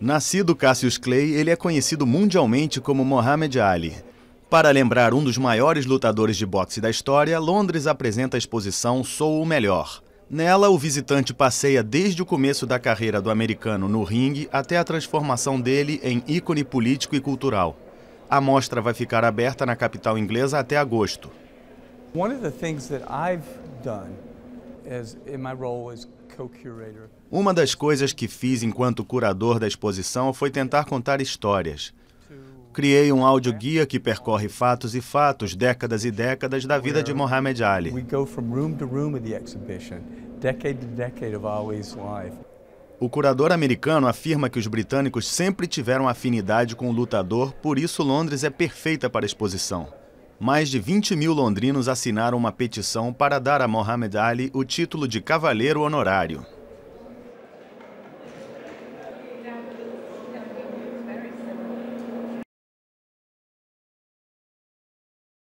Nascido Cassius Clay, ele é conhecido mundialmente como Mohamed Ali. Para lembrar um dos maiores lutadores de boxe da história, Londres apresenta a exposição Sou o Melhor. Nela, o visitante passeia desde o começo da carreira do americano no ringue até a transformação dele em ícone político e cultural. A mostra vai ficar aberta na capital inglesa até agosto. One of the things that I've done is in my role uma das coisas que fiz enquanto curador da exposição foi tentar contar histórias. Criei um audioguia que percorre fatos e fatos, décadas e décadas da vida de Mohamed Ali. O curador americano afirma que os britânicos sempre tiveram afinidade com o lutador, por isso Londres é perfeita para a exposição mais de 20 mil londrinos assinaram uma petição para dar a Mohamed Ali o título de Cavaleiro Honorário.